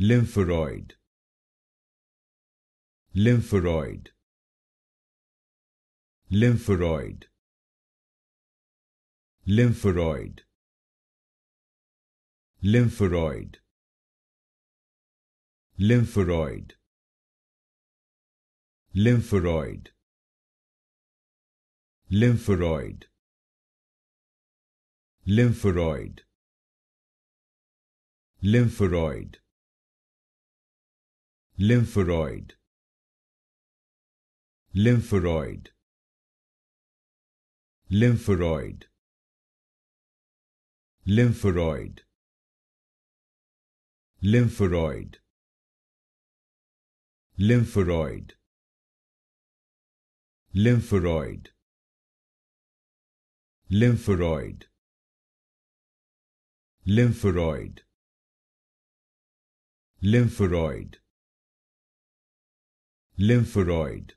lymphoid lymphoid lymphoid lymphoid lymphoid lymphoid lymphoid lymphoid lymphoid lymphoid lymphoid lymphoid lymphoid lymphoid lymphoid lymphoid lymphoid lymphoid lymphoid lymphoid lymphoid